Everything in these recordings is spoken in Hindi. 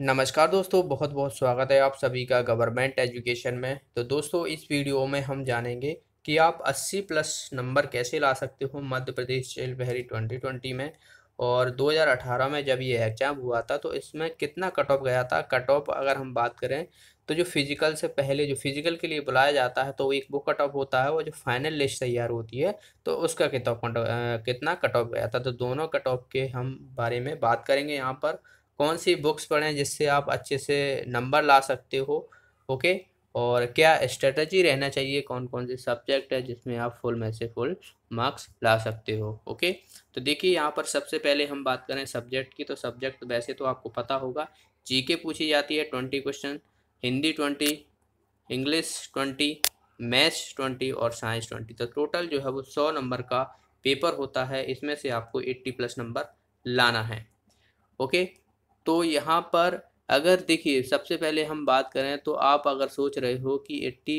नमस्कार दोस्तों बहुत बहुत स्वागत है आप सभी का गवर्नमेंट एजुकेशन में तो दोस्तों इस वीडियो में हम जानेंगे कि आप 80 प्लस नंबर कैसे ला सकते हो मध्य प्रदेश जेल बहरी 2020 में और 2018 में जब ये एग्जाम हुआ था तो इसमें कितना कट ऑफ गया था कट ऑफ अगर हम बात करें तो जो फिजिकल से पहले जो फिजिकल के लिए बुलाया जाता है तो एक वो कट ऑफ होता है वो जो फाइनल लिस्ट तैयार होती है तो उसका कितना कितना कट ऑफ गया था तो दोनों कट ऑफ के हम बारे में बात करेंगे यहाँ पर कौन सी बुक्स पढ़ें जिससे आप अच्छे से नंबर ला सकते हो ओके और क्या स्ट्रेटजी रहना चाहिए कौन कौन से सब्जेक्ट है जिसमें आप फुल में से फुल मार्क्स ला सकते हो ओके तो देखिए यहाँ पर सबसे पहले हम बात करें सब्जेक्ट की तो सब्जेक्ट वैसे तो आपको पता होगा जीके पूछी जाती है twenty question Hindi twenty English twenty maths twenty और साइंस ट्वेंटी तो टोटल जो है वो सौ नंबर का पेपर होता है इसमें से आपको एट्टी प्लस नंबर लाना है ओके तो यहाँ पर अगर देखिए सबसे पहले हम बात करें तो आप अगर सोच रहे हो कि एट्टी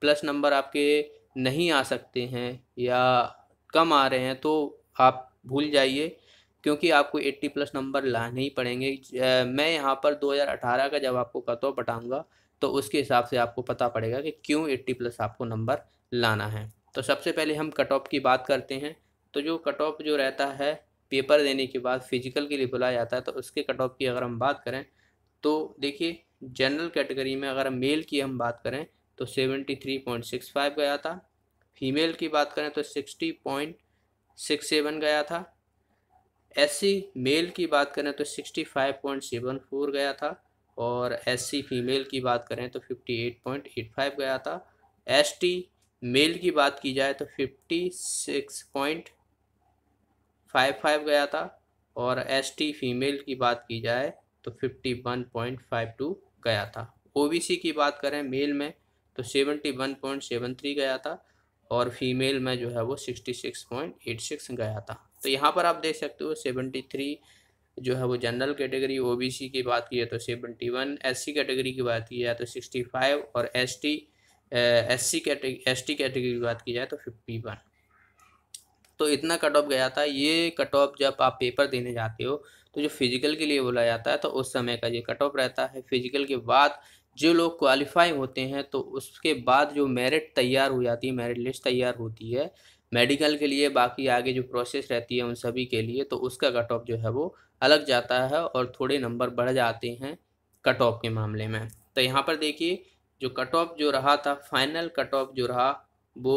प्लस नंबर आपके नहीं आ सकते हैं या कम आ रहे हैं तो आप भूल जाइए क्योंकि आपको 80 प्लस नंबर लाने ही पड़ेंगे मैं यहाँ पर 2018 का जब आपको कट बटाऊँगा बताऊँगा तो उसके हिसाब से आपको पता पड़ेगा कि क्यों 80 प्लस आपको नंबर लाना है तो सबसे पहले हम कट ऑफ की बात करते हैं तो जो कट ऑफ जो रहता है पेपर देने के बाद फिजिकल के लिए बुलाया जाता है तो उसके कट ऑफ की अगर हम बात करें तो देखिए जनरल कैटेगरी में अगर मेल की हम बात करें तो seventy three point six five गया था फीमेल की बात करें तो सिक्सटी पॉइंट सिक्स सेवन गया था एस मेल की बात करें तो sixty five point seven four गया था और एस फीमेल की बात करें तो fifty eight point eight five गया था एस मेल की बात की जाए तो fifty six point five five गया था और एस टी फीमेल की बात की जाए तो fifty one point five two गया था ओ बी सी की बात करें मेल में तो seventy one point seven three गया था और फीमेल में जो है वो sixty six point eight six गया था तो यहाँ पर आप देख सकते हो सेवेंटी थ्री जो है वो general category O B C की बात की है तो seventy one S C category की बात की जाए तो सिक्सटी फाइव और S T S C category S T category की बात की जाए तो फिफ्टी वन तो इतना कट ऑफ गया था ये कट ऑफ जब आप पेपर देने जाते हो तो जो फिजिकल के लिए बोला जाता है तो उस समय का ये कट ऑफ रहता है फिजिकल के बाद जो लोग क्वालिफाई होते हैं तो उसके बाद जो मेरिट तैयार हो जाती है मेरिट लिस्ट तैयार होती है मेडिकल के लिए बाकी आगे जो प्रोसेस रहती है उन सभी के लिए तो उसका कट ऑफ जो है वो अलग जाता है और थोड़े नंबर बढ़ जाते हैं कट ऑफ के मामले में तो यहाँ पर देखिए जो कट ऑफ जो रहा था फाइनल कट ऑफ जो रहा वो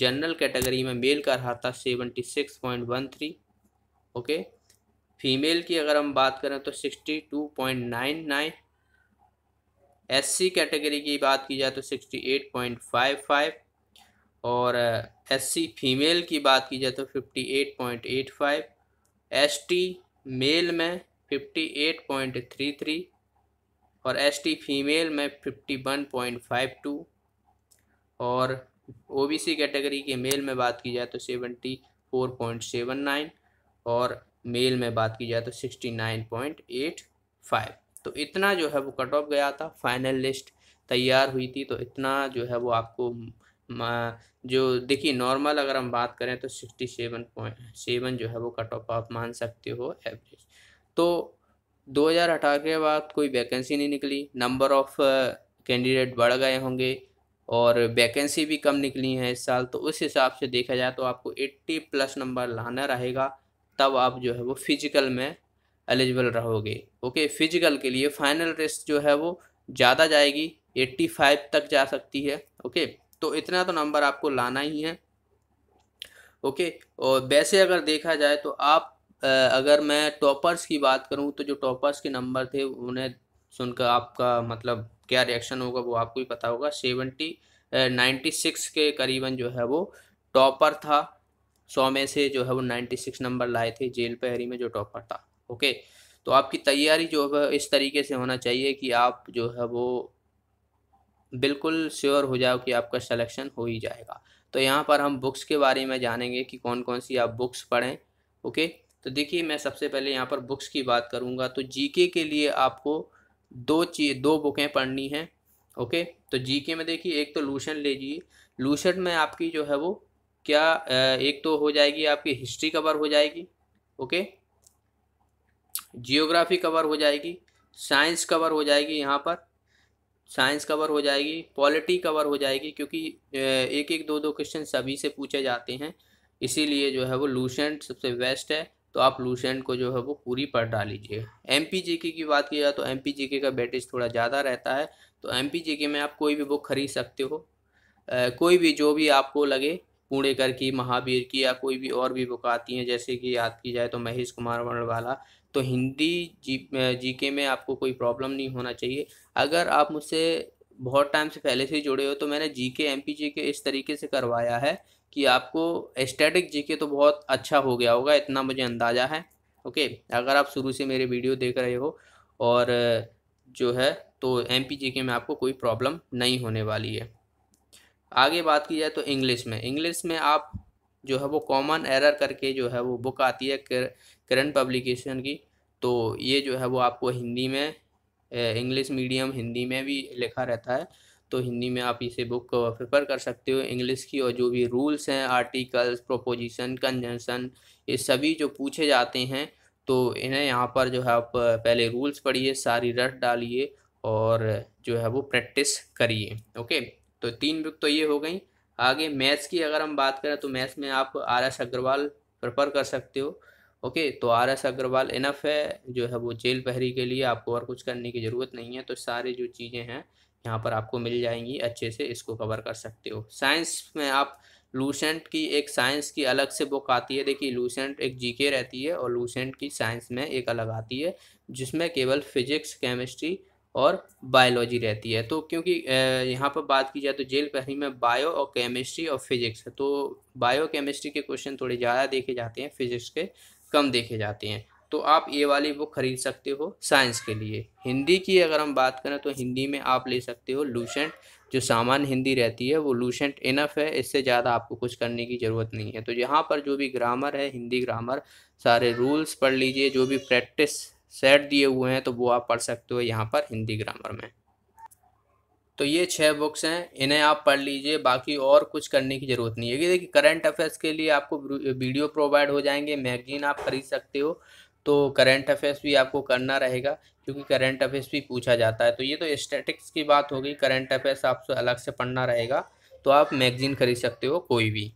जनरल कैटेगरी में मेल का रहा था seventy six point one three okay female की अगर हम बात करें तो sixty two point nine nine S category की बात की जाए तो sixty eight point five five और एस फीमेल की बात की जाए तो fifty eight point eight five S male में fifty eight point three three और एस फीमेल में fifty one point five two और ओबीसी कैटेगरी के मेल में बात की जाए तो seventy four point seven nine और मेल में बात की जाए तो sixty nine point eight five तो इतना जो है वो कट ऑफ गया था फाइनल लिस्ट तैयार हुई थी तो इतना जो है वो आपको जो देखिए नॉर्मल अगर हम बात करें तो सिक्सटी सेवन पॉइंट सेवन जो है वो कट ऑफ आप मान सकते हो एवरेज तो दो हज़ार अठारह के बाद कोई वैकेंसी नहीं निकली नंबर ऑफ़ कैंडिडेट बढ़ गए होंगे और वैकेंसी भी कम निकली है इस साल तो उस हिसाब से देखा जाए तो आपको 80 प्लस नंबर लाना रहेगा तब आप जो है वो फिजिकल में एलिजिबल रहोगे ओके फिजिकल के लिए फाइनल रेस्ट जो है वो ज़्यादा जाएगी 85 तक जा सकती है ओके तो इतना तो नंबर आपको लाना ही है ओके और वैसे अगर देखा जाए तो आप अगर मैं टॉपर्स की बात करूँ तो जो टॉपर्स के नंबर थे उन्हें सुनकर आपका मतलब क्या रिएक्शन होगा वो आपको भी पता होगा सेवेंटी नाइन्टी सिक्स के करीबन जो है वो टॉपर था सौ में से जो है वो नाइन्टी सिक्स नंबर लाए थे जेल पहरी में जो टॉपर था ओके तो आपकी तैयारी जो है इस तरीके से होना चाहिए कि आप जो है वो बिल्कुल श्योर हो जाओ कि आपका सिलेक्शन हो ही जाएगा तो यहाँ पर हम बुक्स के बारे में जानेंगे कि कौन कौन सी आप बुक्स पढ़ें ओके तो देखिए मैं सबसे पहले यहाँ पर बुक्स की बात करूँगा तो जीके के लिए आपको दो चीज दो बुकें पढ़नी हैं ओके तो जीके में देखिए एक तो लूशन लीजिए लूशन में आपकी जो है वो क्या एक तो हो जाएगी आपकी हिस्ट्री कवर हो जाएगी ओके जियोग्राफी कवर हो जाएगी साइंस कवर हो जाएगी यहाँ पर साइंस कवर हो जाएगी पॉलिटी कवर हो जाएगी क्योंकि एक एक दो दो क्वेश्चन सभी से पूछे जाते हैं इसीलिए जो है वो लूशन सबसे बेस्ट है तो आप लूसेंट को जो है वो पूरी पर डालीजिए एम की बात की जाए तो एम का बैटेज थोड़ा ज़्यादा रहता है तो एम में आप कोई भी बुक खरीद सकते हो आ, कोई भी जो भी आपको लगे कूड़ेकर की महावीर की या कोई भी और भी बुक आती हैं जैसे कि याद की जाए तो महेश कुमार वर्णवाला तो हिंदी जी जी के में आपको कोई प्रॉब्लम नहीं होना चाहिए अगर आप मुझसे बहुत टाइम से पहले से ही जुड़े हो तो मैंने जी के एम पी जी के इस तरीके से करवाया है कि आपको एस्टेटिक जी के तो बहुत अच्छा हो गया होगा इतना मुझे अंदाज़ा है ओके अगर आप शुरू से मेरे वीडियो देख रहे हो और जो है तो एम पी जी के में आपको कोई प्रॉब्लम नहीं होने वाली है आगे बात की जाए तो इंग्लिश में इंग्लिश में आप जो है वो कॉमन एरर करके जो है वो बुक आती है करंट पब्लिकेशन की तो ये जो है वो आपको हिंदी में इंग्लिश मीडियम हिंदी में भी लिखा रहता है तो हिंदी में आप इसे बुक प्रिफर कर सकते हो इंग्लिश की और जो भी रूल्स हैं आर्टिकल्स प्रोपोजिशन कन्जेंसन ये सभी जो पूछे जाते हैं तो इन्हें यहाँ पर जो है आप पहले रूल्स पढ़िए सारी रट डालिए और जो है वो प्रैक्टिस करिए ओके तो तीन बुक तो ये हो गई आगे मैथ्स की अगर हम बात करें तो मैथ्स में आप आर एस अग्रवाल प्रेफर कर सकते हो ओके तो आर एस अग्रवाल इनफ है जो है वो जेल पहरी के लिए आपको और कुछ करने की ज़रूरत नहीं है तो सारे जो चीज़ें हैं यहाँ पर आपको मिल जाएंगी अच्छे से इसको कवर कर सकते हो साइंस में आप लूसेंट की एक साइंस की अलग से बुक आती है देखिए लूसेंट एक जीके रहती है और लूसेंट की साइंस में एक अलग आती है जिसमें केवल फिजिक्स केमिस्ट्री और बायोलॉजी रहती है तो क्योंकि यहाँ पर बात की जाए तो जेल पहरी में बायो और केमिस्ट्री और फिजिक्स है तो बायो केमिस्ट्री के क्वेश्चन थोड़े ज़्यादा देखे जाते हैं फिजिक्स के कम देखे जाते हैं तो आप ये वाली बुक खरीद सकते हो साइंस के लिए हिंदी की अगर हम बात करें तो हिंदी में आप ले सकते हो लूसेंट जो सामान्य हिंदी रहती है वो लूसेंट इनफ है इससे ज़्यादा आपको कुछ करने की ज़रूरत नहीं है तो यहाँ पर जो भी ग्रामर है हिंदी ग्रामर सारे रूल्स पढ़ लीजिए जो भी प्रैक्टिस सेट दिए हुए हैं तो वो आप पढ़ सकते हो यहाँ पर हिंदी ग्रामर में तो ये छः बुक्स हैं इन्हें आप पढ़ लीजिए बाकी और कुछ करने की ज़रूरत नहीं है कि देखिए करंट अफेयर्स के लिए आपको वीडियो प्रोवाइड हो जाएंगे मैगजीन आप खरीद सकते हो तो करंट अफेयर्स भी आपको करना रहेगा क्योंकि करंट अफेयर्स भी पूछा जाता है तो ये तो स्टेटिक्स की बात हो गई करंट अफेयर्स आपसे अलग से पढ़ना रहेगा तो आप मैगजीन खरीद सकते हो कोई भी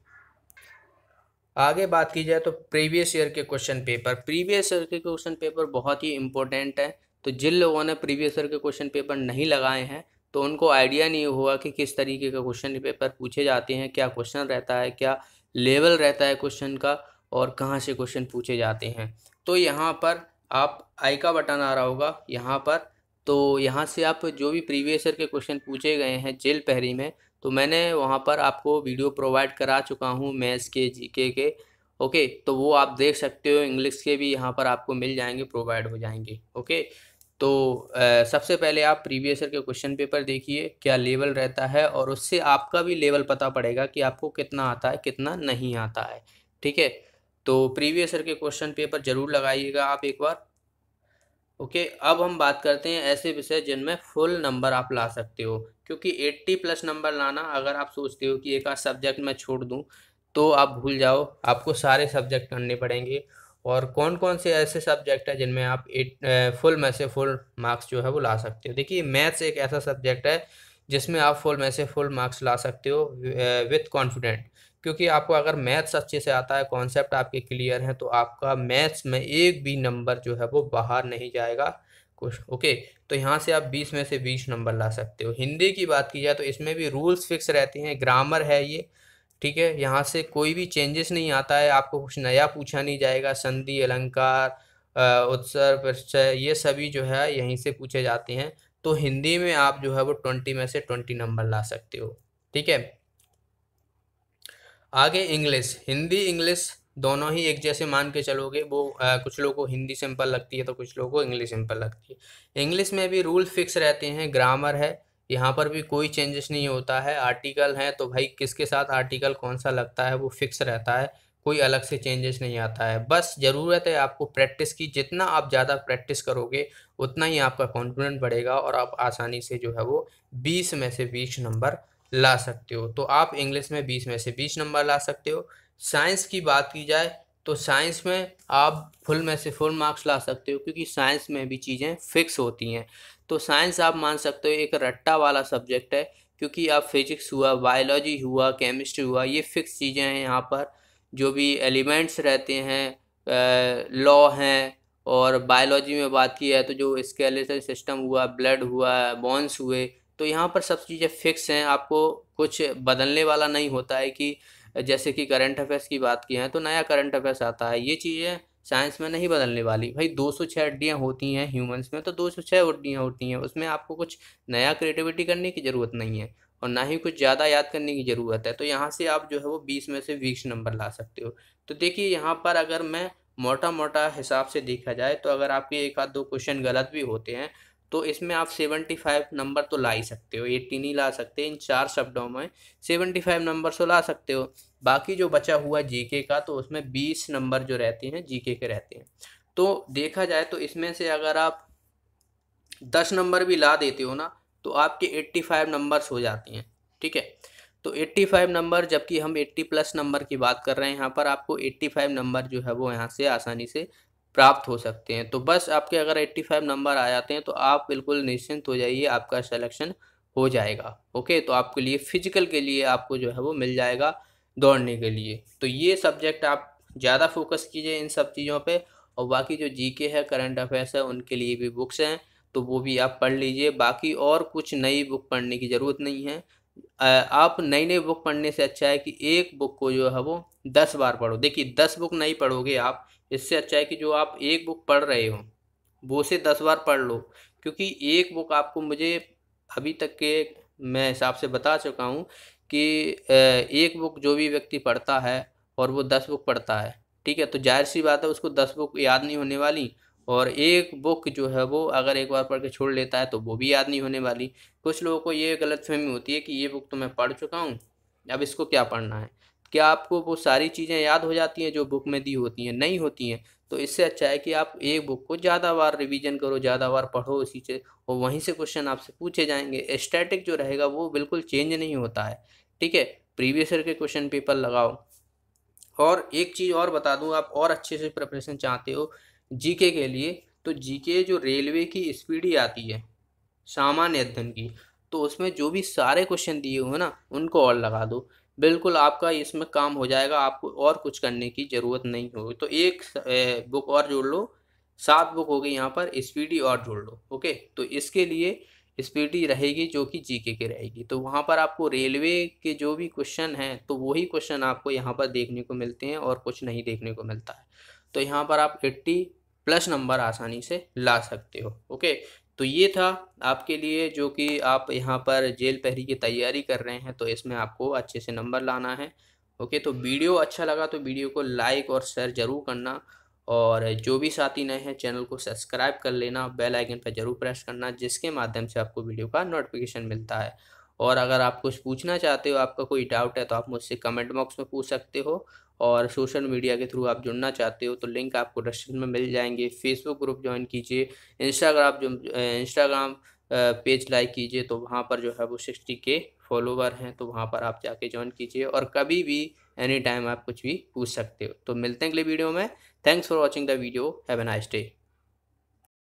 आगे बात की जाए तो प्रीवियस ईयर के क्वेश्चन पेपर प्रीवियस ईयर के क्वेश्चन पेपर बहुत ही इंपॉर्टेंट है तो जिन लोगों ने प्रीवियस ईयर के क्वेश्चन पेपर नहीं लगाए हैं तो उनको आइडिया नहीं हुआ कि किस तरीके का क्वेश्चन पेपर पूछे जाते हैं क्या क्वेश्चन रहता है क्या लेवल रहता है क्वेश्चन का और कहाँ से क्वेश्चन पूछे जाते हैं तो यहाँ पर आप आई का बटन आ रहा होगा यहाँ पर तो यहाँ से आप जो भी प्रीवियस ईयर के क्वेश्चन पूछे गए हैं जेल पहरी में तो मैंने वहाँ पर आपको वीडियो प्रोवाइड करा चुका हूँ मैथ्स के के के ओके तो वो आप देख सकते हो इंग्लिश के भी यहाँ पर आपको मिल जाएंगे प्रोवाइड हो जाएंगे ओके तो आ, सबसे पहले आप प्रीवियस ईयर के क्वेश्चन पेपर देखिए क्या लेवल रहता है और उससे आपका भी लेवल पता पड़ेगा कि आपको कितना आता है कितना नहीं आता है ठीक है तो प्रीवियस ईयर के क्वेश्चन पेपर जरूर लगाइएगा आप एक बार ओके अब हम बात करते हैं ऐसे विषय जिनमें फुल नंबर आप ला सकते हो क्योंकि एट्टी प्लस नंबर लाना अगर आप सोचते हो कि एक आध सब्जेक्ट मैं छोड़ दूँ तो आप भूल जाओ आपको सारे सब्जेक्ट करने पड़ेंगे और कौन कौन से ऐसे सब्जेक्ट है जिनमें आप एट फुल में से फुल मार्क्स जो है वो ला सकते हो देखिए मैथ्स एक ऐसा सब्जेक्ट है जिसमें आप फुल में से फुल मार्क्स ला सकते हो विथ कॉन्फिडेंट क्योंकि आपको अगर मैथ्स अच्छे से आता है कॉन्सेप्ट आपके क्लियर हैं तो आपका मैथ्स में एक भी नंबर जो है वो बाहर नहीं जाएगा कुछ ओके तो यहाँ से आप बीस में से बीस नंबर ला सकते हो हिंदी की बात की जाए तो इसमें भी रूल्स फिक्स रहते हैं ग्रामर है ये ठीक है यहाँ से कोई भी चेंजेस नहीं आता है आपको कुछ नया पूछा नहीं जाएगा संधि अलंकार उत्सर परिचय ये सभी जो है यहीं से पूछे जाते हैं तो हिंदी में आप जो है वो ट्वेंटी में से ट्वेंटी नंबर ला सकते हो ठीक है आगे इंग्लिश हिंदी इंग्लिश दोनों ही एक जैसे मान के चलोगे वो आ, कुछ लोगों को हिंदी सिंपल लगती है तो कुछ लोगों को इंग्लिश सिंपल लगती है इंग्लिश में भी रूल फिक्स रहते हैं ग्रामर है यहाँ पर भी कोई चेंजेस नहीं होता है आर्टिकल हैं तो भाई किसके साथ आर्टिकल कौन सा लगता है वो फिक्स रहता है कोई अलग से चेंजेस नहीं आता है बस ज़रूरत है आपको प्रैक्टिस की जितना आप ज़्यादा प्रैक्टिस करोगे उतना ही आपका कॉन्फिडेंट बढ़ेगा और आप आसानी से जो है वो बीस में से बीस नंबर ला सकते हो तो आप इंग्लिश में बीस में से बीस नंबर ला सकते हो साइंस की बात की जाए तो साइंस में आप फुल में से फुल मार्क्स ला सकते हो क्योंकि साइंस में भी चीज़ें फिक्स होती हैं तो साइंस आप मान सकते हो एक रट्टा वाला सब्जेक्ट है क्योंकि आप फिजिक्स हुआ बायोलॉजी हुआ केमिस्ट्री हुआ ये फिक्स चीज़ें हैं यहाँ पर जो भी एलिमेंट्स रहते हैं लॉ हैं और बायोलॉजी में बात की है तो जो स्केलेटल सिस्टम हुआ ब्लड हुआ बॉन्स हुए तो यहाँ पर सब चीज़ें फिक्स हैं आपको कुछ बदलने वाला नहीं होता है कि जैसे कि करंट अफेयर्स की बात की है तो नया करंट अफेयर्स आता है ये चीज़ें साइंस में नहीं बदलने वाली भाई 206 हड्डियाँ होती हैं ह्यूमंस में तो 206 हड्डियाँ होती हैं उसमें आपको कुछ नया क्रिएटिविटी करने की ज़रूरत नहीं है और ना ही कुछ ज़्यादा याद करने की ज़रूरत है तो यहाँ से आप जो है वो बीस में से बीस नंबर ला सकते हो तो देखिए यहाँ पर अगर मैं मोटा मोटा हिसाब से देखा जाए तो अगर आपके एक आध दो क्वेश्चन गलत भी होते हैं तो इसमें आप सेवेंटी फाइव नंबर तो ला ही सकते हो एट्टी नहीं ला सकते इन चार शब्दों में सेवेंटी फाइव नंबर तो ला सकते हो बाकी जो बचा हुआ जीके का तो उसमें बीस नंबर जो रहते हैं जीके के रहते हैं तो देखा जाए तो इसमें से अगर आप दस नंबर भी ला देते हो ना तो आपके एट्टी फाइव नंबर्स हो जाते हैं ठीक है तो एट्टी फाइव नंबर जबकि हम एट्टी प्लस नंबर की बात कर रहे हैं यहाँ पर आपको एट्टी फाइव नंबर जो है वो यहाँ से आसानी से प्राप्त हो सकते हैं तो बस आपके अगर 85 नंबर आ जाते हैं तो आप बिल्कुल निश्चिंत हो जाइए आपका सिलेक्शन हो जाएगा ओके तो आपके लिए फिजिकल के लिए आपको जो है वो मिल जाएगा दौड़ने के लिए तो ये सब्जेक्ट आप ज़्यादा फोकस कीजिए इन सब चीज़ों पर और बाकी जो जीके है करंट अफेयर्स है उनके लिए भी बुक्स हैं तो वो भी आप पढ़ लीजिए बाकी और कुछ नई बुक पढ़ने की ज़रूरत नहीं है आप नई नई बुक पढ़ने से अच्छा है कि एक बुक को जो है वो दस बार पढ़ो देखिए दस बुक नहीं पढ़ोगे आप इससे अच्छा है कि जो आप एक बुक पढ़ रहे हो वो से दस बार पढ़ लो क्योंकि एक बुक आपको मुझे अभी तक के मैं हिसाब से बता चुका हूँ कि एक बुक जो भी व्यक्ति पढ़ता है और वो दस बुक पढ़ता है ठीक है तो जाहिर सी बात है उसको दस बुक याद नहीं होने वाली और एक बुक जो है वो अगर एक बार पढ़ के छोड़ लेता है तो वो भी याद नहीं होने वाली कुछ लोगों को ये गलतफहमी होती है कि ये बुक तो मैं पढ़ चुका हूँ अब इसको क्या पढ़ना है क्या आपको वो सारी चीज़ें याद हो जाती हैं जो बुक में दी होती हैं नहीं होती हैं तो इससे अच्छा है कि आप एक बुक को ज़्यादा बार रिवीजन करो ज़्यादा बार पढ़ो उसी से और वहीं से क्वेश्चन आपसे पूछे जाएंगे स्टैटिक जो रहेगा वो बिल्कुल चेंज नहीं होता है ठीक है प्रीवियस ईयर के क्वेश्चन पेपर लगाओ और एक चीज़ और बता दूँ आप और अच्छे से प्रिपरेशन चाहते हो जीके के लिए तो जीके जो रेलवे की स्पीड ही आती है सामान्य अध्ययन की तो उसमें जो भी सारे क्वेश्चन दिए हुए ना उनको और लगा दो बिल्कुल आपका इसमें काम हो जाएगा आपको और कुछ करने की ज़रूरत नहीं होगी तो एक बुक और जोड़ लो सात बुक हो गई यहाँ पर स्पीडी और जोड़ लो ओके तो इसके लिए स्पीडी रहेगी जो कि जीके के रहेगी तो वहाँ पर आपको रेलवे के जो भी क्वेश्चन हैं तो वही क्वेश्चन आपको यहाँ पर देखने को मिलते हैं और कुछ नहीं देखने को मिलता है तो यहाँ पर आप एट्टी प्लस नंबर आसानी से ला सकते हो ओके तो ये था आपके लिए जो कि आप यहाँ पर जेल पहरी की तैयारी कर रहे हैं तो इसमें आपको अच्छे से नंबर लाना है ओके तो वीडियो अच्छा लगा तो वीडियो को लाइक और शेयर ज़रूर करना और जो भी साथी नए हैं चैनल को सब्सक्राइब कर लेना बेल आइकन पर जरूर प्रेस करना जिसके माध्यम से आपको वीडियो का नोटिफिकेशन मिलता है और अगर आप कुछ पूछना चाहते हो आपका कोई डाउट है तो आप मुझसे कमेंट बॉक्स में पूछ सकते हो और सोशल मीडिया के थ्रू आप जुड़ना चाहते हो तो लिंक आपको डिस्क्रिप्शन में मिल जाएंगे फेसबुक ग्रुप ज्वाइन कीजिए इंस्टाग्राम जो इंस्टाग्राम पेज लाइक कीजिए तो वहाँ पर जो है वो सिक्सटी के फॉलोवर हैं तो वहाँ पर आप जाके ज्वाइन कीजिए और कभी भी एनी टाइम आप कुछ भी पूछ सकते हो तो मिलते हैं अगले वीडियो में thanks for watching the video have a nice day